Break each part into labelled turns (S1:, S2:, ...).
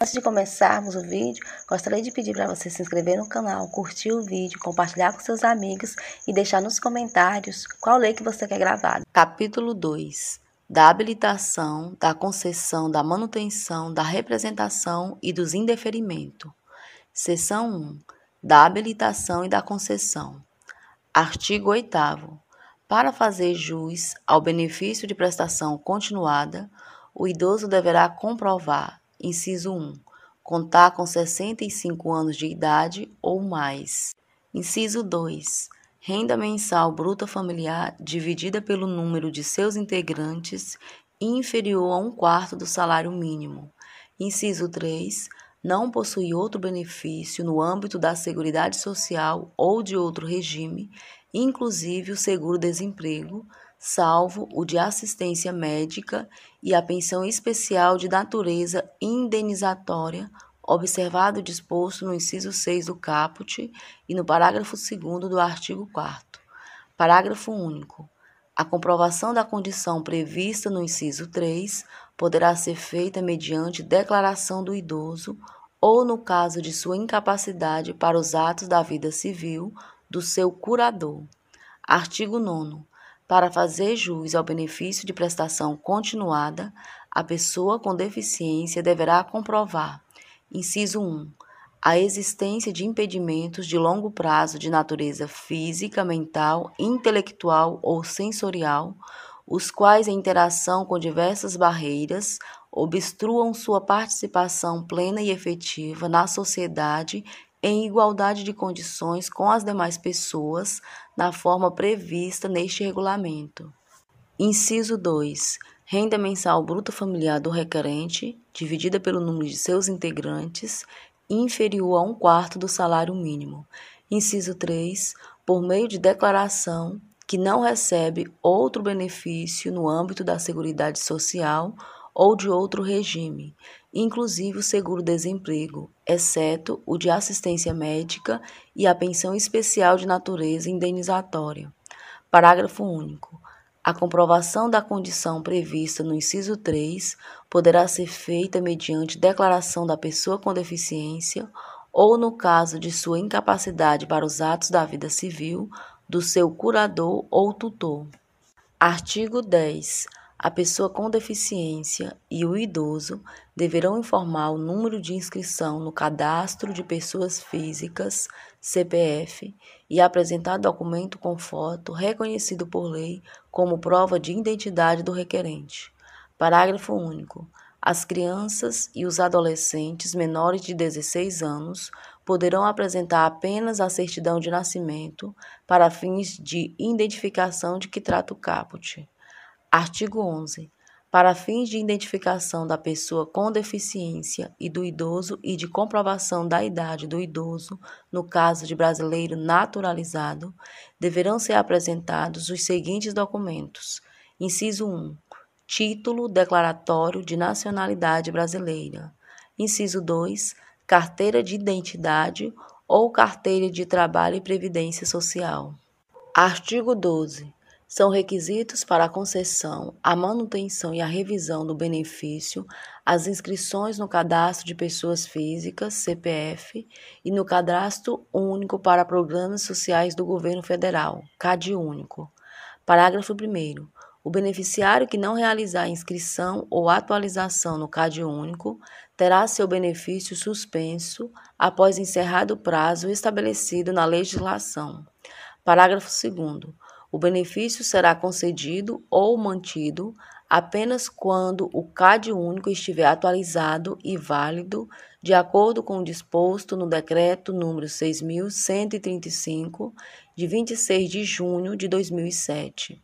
S1: Antes de começarmos o vídeo, gostaria de pedir para você se inscrever no canal, curtir o vídeo, compartilhar com seus amigos e deixar nos comentários qual lei que você quer gravar. Capítulo 2 da habilitação, da concessão, da manutenção, da representação e dos indeferimento. Seção 1. Da habilitação e da concessão. Artigo 8 Para fazer jus ao benefício de prestação continuada, o idoso deverá comprovar Inciso 1. Contar com 65 anos de idade ou mais. Inciso 2. Renda mensal bruta familiar dividida pelo número de seus integrantes inferior a um quarto do salário mínimo. Inciso 3. Não possui outro benefício no âmbito da Seguridade Social ou de outro regime, inclusive o seguro-desemprego, salvo o de assistência médica e a pensão especial de natureza indenizatória, observado disposto no inciso 6 do caput e no parágrafo 2 do artigo 4 Parágrafo único. A comprovação da condição prevista no inciso 3 poderá ser feita mediante declaração do idoso ou, no caso de sua incapacidade para os atos da vida civil, do seu curador. Artigo 9. Para fazer jus ao benefício de prestação continuada, a pessoa com deficiência deverá comprovar, inciso 1, a existência de impedimentos de longo prazo de natureza física, mental, intelectual ou sensorial, os quais, em interação com diversas barreiras, obstruam sua participação plena e efetiva na sociedade em igualdade de condições com as demais pessoas na forma prevista neste regulamento. Inciso 2. Renda mensal bruta familiar do requerente, dividida pelo número de seus integrantes, inferior a um quarto do salário mínimo. Inciso 3. Por meio de declaração que não recebe outro benefício no âmbito da Seguridade Social ou de outro regime inclusive o seguro-desemprego, exceto o de assistência médica e a pensão especial de natureza indenizatória. Parágrafo único. A comprovação da condição prevista no inciso 3 poderá ser feita mediante declaração da pessoa com deficiência ou, no caso de sua incapacidade para os atos da vida civil, do seu curador ou tutor. Artigo 10. A pessoa com deficiência e o idoso deverão informar o número de inscrição no Cadastro de Pessoas Físicas, CPF, e apresentar documento com foto reconhecido por lei como prova de identidade do requerente. Parágrafo único. As crianças e os adolescentes menores de 16 anos poderão apresentar apenas a certidão de nascimento para fins de identificação de que trata o caput. Artigo 11. Para fins de identificação da pessoa com deficiência e do idoso e de comprovação da idade do idoso, no caso de brasileiro naturalizado, deverão ser apresentados os seguintes documentos: Inciso 1. Título declaratório de nacionalidade brasileira. Inciso 2. Carteira de identidade ou carteira de trabalho e previdência social. Artigo 12 são requisitos para a concessão, a manutenção e a revisão do benefício as inscrições no Cadastro de Pessoas Físicas, CPF, e no Cadastro Único para Programas Sociais do Governo Federal, (CadÚnico). Único. Parágrafo 1. O beneficiário que não realizar inscrição ou atualização no CAD Único terá seu benefício suspenso após encerrado o prazo estabelecido na legislação. Parágrafo 2. O benefício será concedido ou mantido apenas quando o CAD único estiver atualizado e válido, de acordo com o disposto no decreto número 6135 de 26 de junho de 2007.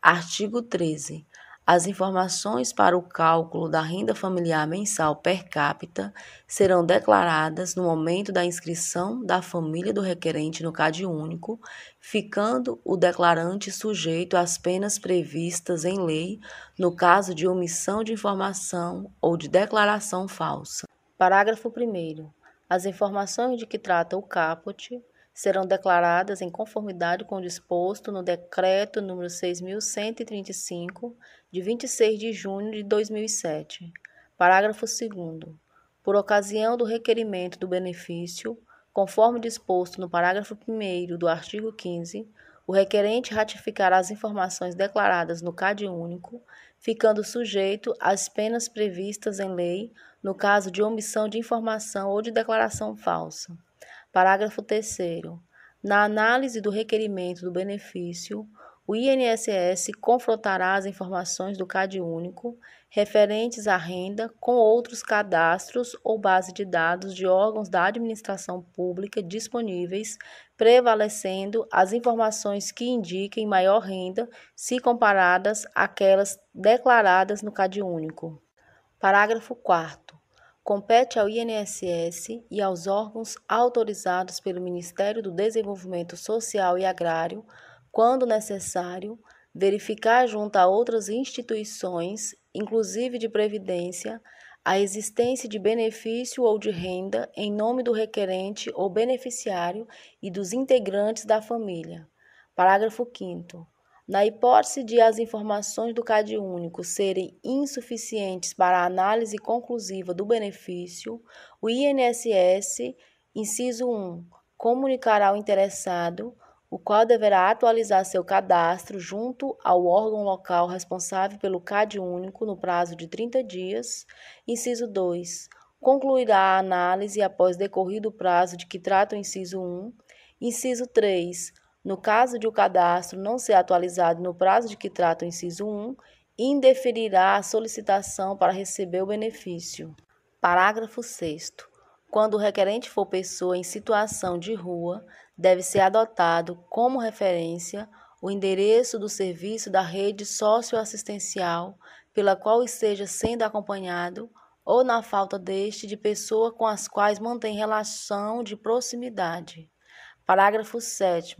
S1: Artigo 13. As informações para o cálculo da renda familiar mensal per capita serão declaradas no momento da inscrição da família do requerente no CAD único, ficando o declarante sujeito às penas previstas em lei no caso de omissão de informação ou de declaração falsa. Parágrafo 1. As informações de que trata o caput serão declaradas em conformidade com o disposto no Decreto número 6.135, de 26 de junho de 2007. Parágrafo 2. Por ocasião do requerimento do benefício, conforme disposto no parágrafo 1 do artigo 15, o requerente ratificará as informações declaradas no CadÚnico, único, ficando sujeito às penas previstas em lei no caso de omissão de informação ou de declaração falsa. Parágrafo 3. Na análise do requerimento do benefício, o INSS confrontará as informações do CAD único referentes à renda com outros cadastros ou base de dados de órgãos da administração pública disponíveis, prevalecendo as informações que indiquem maior renda se comparadas àquelas declaradas no CAD único. Parágrafo 4 compete ao INSS e aos órgãos autorizados pelo Ministério do Desenvolvimento Social e Agrário, quando necessário, verificar junto a outras instituições, inclusive de previdência, a existência de benefício ou de renda em nome do requerente ou beneficiário e dos integrantes da família. Parágrafo 5 na hipótese de as informações do CAD único serem insuficientes para a análise conclusiva do benefício, o INSS, inciso 1, comunicará ao interessado, o qual deverá atualizar seu cadastro junto ao órgão local responsável pelo CAD único no prazo de 30 dias. Inciso 2, concluirá a análise após decorrido o prazo de que trata o inciso 1. Inciso 3, no caso de o cadastro não ser atualizado no prazo de que trata o inciso 1, indeferirá a solicitação para receber o benefício. Parágrafo 6. Quando o requerente for pessoa em situação de rua, deve ser adotado como referência o endereço do serviço da rede socioassistencial pela qual esteja sendo acompanhado ou na falta deste de pessoa com as quais mantém relação de proximidade. Parágrafo 7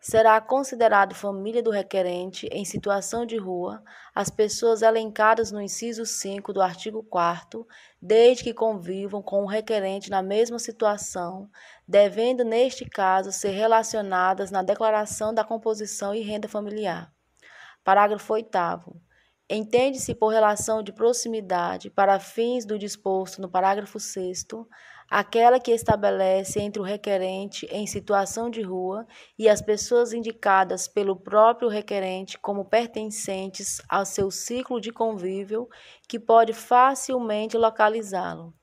S1: será considerado família do requerente em situação de rua as pessoas elencadas no inciso 5 do artigo 4 desde que convivam com o requerente na mesma situação, devendo neste caso ser relacionadas na declaração da composição e renda familiar. Parágrafo 8 Entende-se por relação de proximidade, para fins do disposto no parágrafo 6 aquela que estabelece entre o requerente em situação de rua e as pessoas indicadas pelo próprio requerente como pertencentes ao seu ciclo de convívio, que pode facilmente localizá-lo.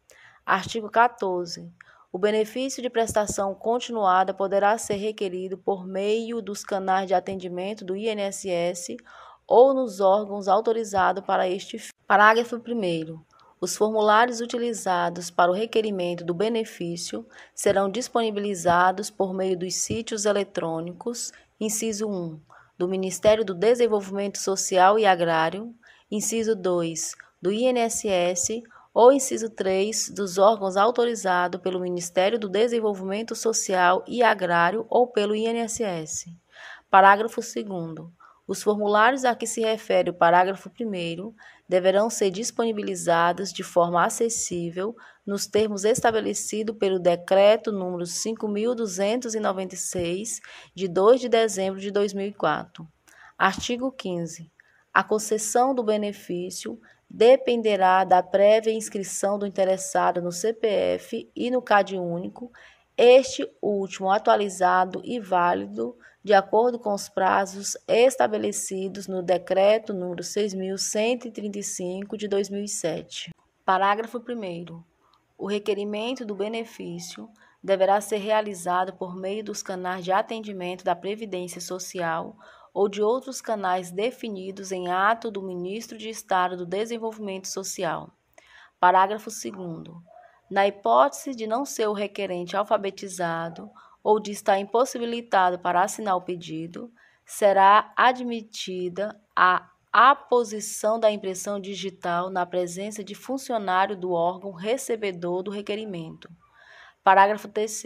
S1: Artigo 14. O benefício de prestação continuada poderá ser requerido por meio dos canais de atendimento do INSS ou nos órgãos autorizados para este fim. Parágrafo 1. Os formulários utilizados para o requerimento do benefício serão disponibilizados por meio dos sítios eletrônicos, inciso 1, do Ministério do Desenvolvimento Social e Agrário, inciso 2, do INSS ou inciso 3, dos órgãos autorizados pelo Ministério do Desenvolvimento Social e Agrário ou pelo INSS. Parágrafo 2 os formulários a que se refere o parágrafo 1 deverão ser disponibilizados de forma acessível nos termos estabelecidos pelo Decreto número 5.296, de 2 de dezembro de 2004. Artigo 15. A concessão do benefício dependerá da prévia inscrição do interessado no CPF e no CAD único, este último atualizado e válido de acordo com os prazos estabelecidos no Decreto nº 6.135, de 2007. Parágrafo 1 O requerimento do benefício deverá ser realizado por meio dos canais de atendimento da Previdência Social ou de outros canais definidos em ato do Ministro de Estado do Desenvolvimento Social. Parágrafo 2 Na hipótese de não ser o requerente alfabetizado, ou de estar impossibilitado para assinar o pedido, será admitida a aposição da impressão digital na presença de funcionário do órgão recebedor do requerimento. Parágrafo 3.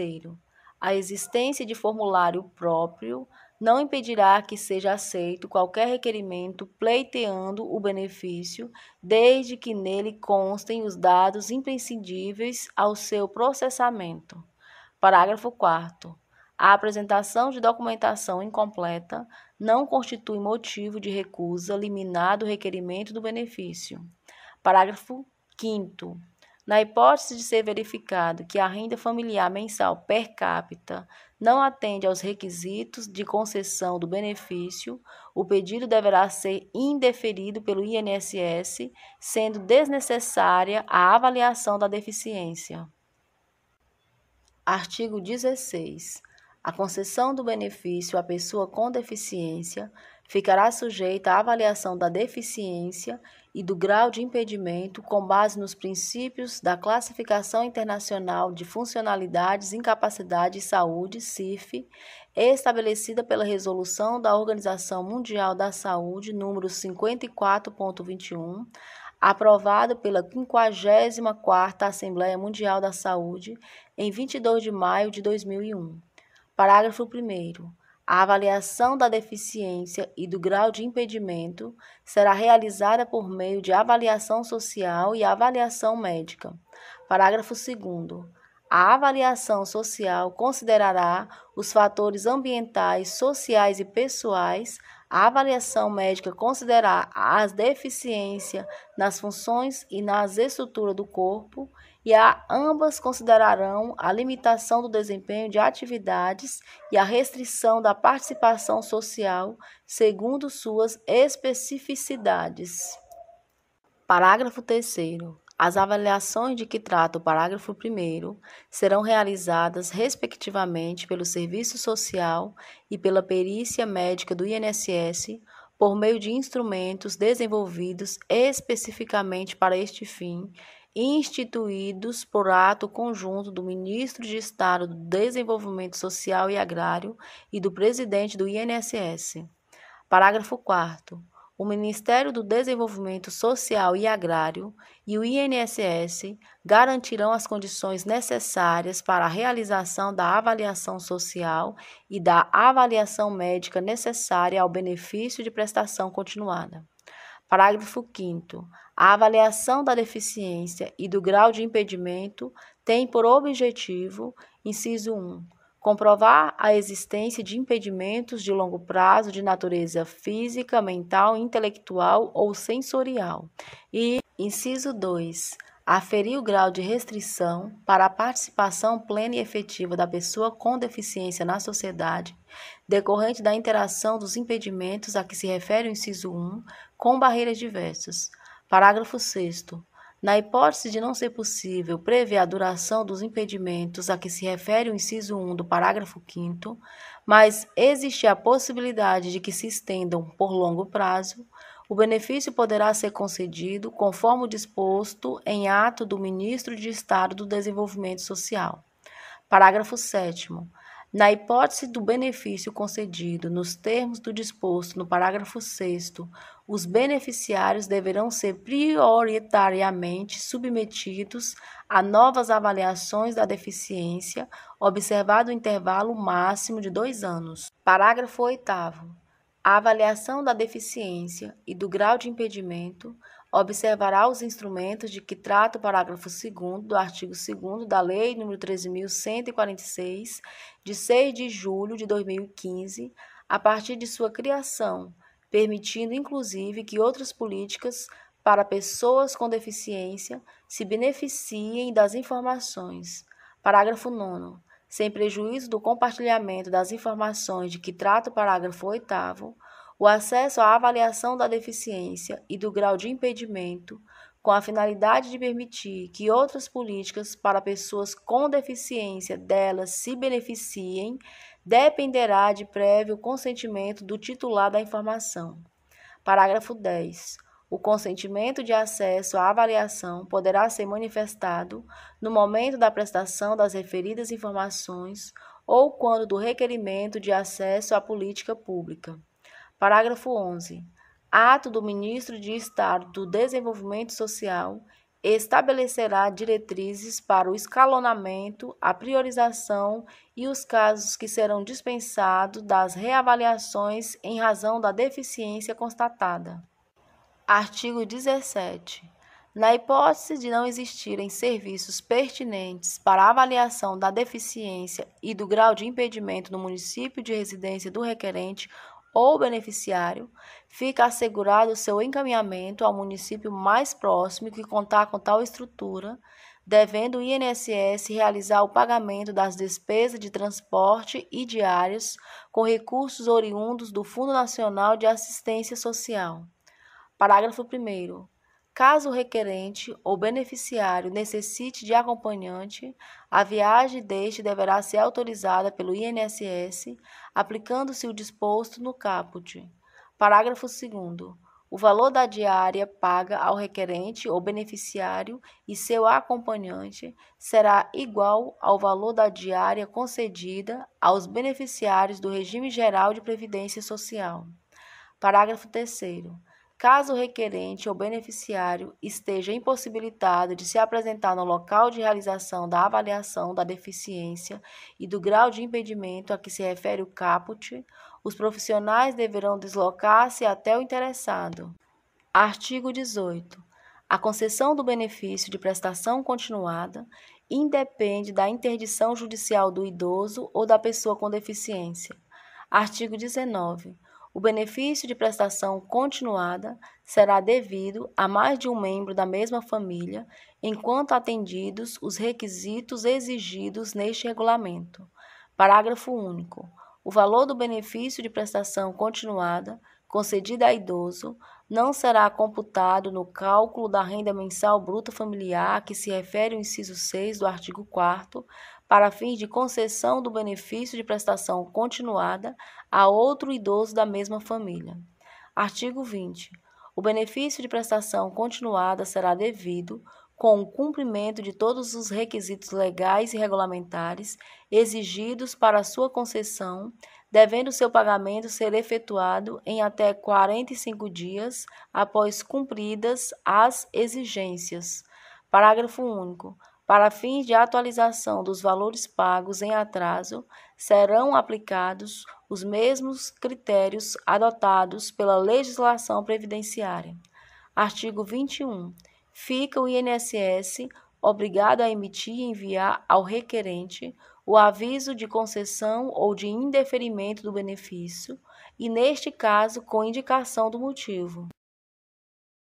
S1: A existência de formulário próprio não impedirá que seja aceito qualquer requerimento pleiteando o benefício, desde que nele constem os dados imprescindíveis ao seu processamento. Parágrafo 4. A apresentação de documentação incompleta não constitui motivo de recusa liminar do requerimento do benefício. Parágrafo 5. Na hipótese de ser verificado que a renda familiar mensal per capita não atende aos requisitos de concessão do benefício, o pedido deverá ser indeferido pelo INSS, sendo desnecessária a avaliação da deficiência. Artigo 16. A concessão do benefício à pessoa com deficiência ficará sujeita à avaliação da deficiência e do grau de impedimento com base nos princípios da Classificação Internacional de Funcionalidades, Incapacidade e Saúde, CIF, estabelecida pela Resolução da Organização Mundial da Saúde, número 54.21, aprovado pela 54ª Assembleia Mundial da Saúde em 22 de maio de 2001. Parágrafo 1 a avaliação da deficiência e do grau de impedimento será realizada por meio de avaliação social e avaliação médica. Parágrafo 2. A avaliação social considerará os fatores ambientais, sociais e pessoais a avaliação médica considerar as deficiências nas funções e nas estruturas do corpo e a ambas considerarão a limitação do desempenho de atividades e a restrição da participação social segundo suas especificidades. Parágrafo 3 as avaliações de que trata o parágrafo 1 serão realizadas, respectivamente, pelo Serviço Social e pela perícia médica do INSS por meio de instrumentos desenvolvidos especificamente para este fim instituídos por ato conjunto do Ministro de Estado do Desenvolvimento Social e Agrário e do Presidente do INSS. Parágrafo 4 o Ministério do Desenvolvimento Social e Agrário e o INSS garantirão as condições necessárias para a realização da avaliação social e da avaliação médica necessária ao benefício de prestação continuada. Parágrafo 5. A avaliação da deficiência e do grau de impedimento tem por objetivo, inciso 1 comprovar a existência de impedimentos de longo prazo de natureza física, mental, intelectual ou sensorial. E inciso 2, aferir o grau de restrição para a participação plena e efetiva da pessoa com deficiência na sociedade, decorrente da interação dos impedimentos a que se refere o inciso 1 com barreiras diversas. Parágrafo 6 na hipótese de não ser possível prever a duração dos impedimentos a que se refere o inciso 1 do parágrafo 5, mas existe a possibilidade de que se estendam por longo prazo, o benefício poderá ser concedido conforme o disposto em ato do Ministro de Estado do Desenvolvimento Social. Parágrafo 7. Na hipótese do benefício concedido nos termos do disposto no parágrafo 6, os beneficiários deverão ser prioritariamente submetidos a novas avaliações da deficiência, observado o intervalo máximo de dois anos. Parágrafo 8. A avaliação da deficiência e do grau de impedimento observará os instrumentos de que trata o parágrafo 2 do artigo 2 da Lei nº 13.146, de 6 de julho de 2015, a partir de sua criação, permitindo inclusive que outras políticas para pessoas com deficiência se beneficiem das informações. Parágrafo 9 sem prejuízo do compartilhamento das informações de que trata o parágrafo 8 o acesso à avaliação da deficiência e do grau de impedimento, com a finalidade de permitir que outras políticas para pessoas com deficiência delas se beneficiem, dependerá de prévio consentimento do titular da informação. Parágrafo 10. O consentimento de acesso à avaliação poderá ser manifestado no momento da prestação das referidas informações ou quando do requerimento de acesso à política pública. Parágrafo 11. Ato do Ministro de Estado do Desenvolvimento Social estabelecerá diretrizes para o escalonamento, a priorização e os casos que serão dispensados das reavaliações em razão da deficiência constatada. Artigo 17. Na hipótese de não existirem serviços pertinentes para avaliação da deficiência e do grau de impedimento no município de residência do requerente ou beneficiário, fica assegurado o seu encaminhamento ao município mais próximo que contar com tal estrutura, devendo o INSS realizar o pagamento das despesas de transporte e diários com recursos oriundos do Fundo Nacional de Assistência Social. Parágrafo 1 Caso o requerente ou beneficiário necessite de acompanhante, a viagem deste deverá ser autorizada pelo INSS, aplicando-se o disposto no caput. Parágrafo 2. O valor da diária paga ao requerente ou beneficiário e seu acompanhante será igual ao valor da diária concedida aos beneficiários do regime geral de previdência social. Parágrafo 3 caso o requerente ou beneficiário esteja impossibilitado de se apresentar no local de realização da avaliação da deficiência e do grau de impedimento a que se refere o caput, os profissionais deverão deslocar-se até o interessado. Artigo 18. A concessão do benefício de prestação continuada independe da interdição judicial do idoso ou da pessoa com deficiência. Artigo 19. O benefício de prestação continuada será devido a mais de um membro da mesma família, enquanto atendidos os requisitos exigidos neste regulamento. Parágrafo único. O valor do benefício de prestação continuada concedida a idoso não será computado no cálculo da renda mensal bruta familiar a que se refere o inciso 6 do artigo 4 para fins de concessão do benefício de prestação continuada a outro idoso da mesma família. Artigo 20. O benefício de prestação continuada será devido com o cumprimento de todos os requisitos legais e regulamentares exigidos para sua concessão, devendo seu pagamento ser efetuado em até 45 dias após cumpridas as exigências. Parágrafo único para fins de atualização dos valores pagos em atraso, serão aplicados os mesmos critérios adotados pela legislação previdenciária. Artigo 21. Fica o INSS obrigado a emitir e enviar ao requerente o aviso de concessão ou de indeferimento do benefício, e neste caso com indicação do motivo.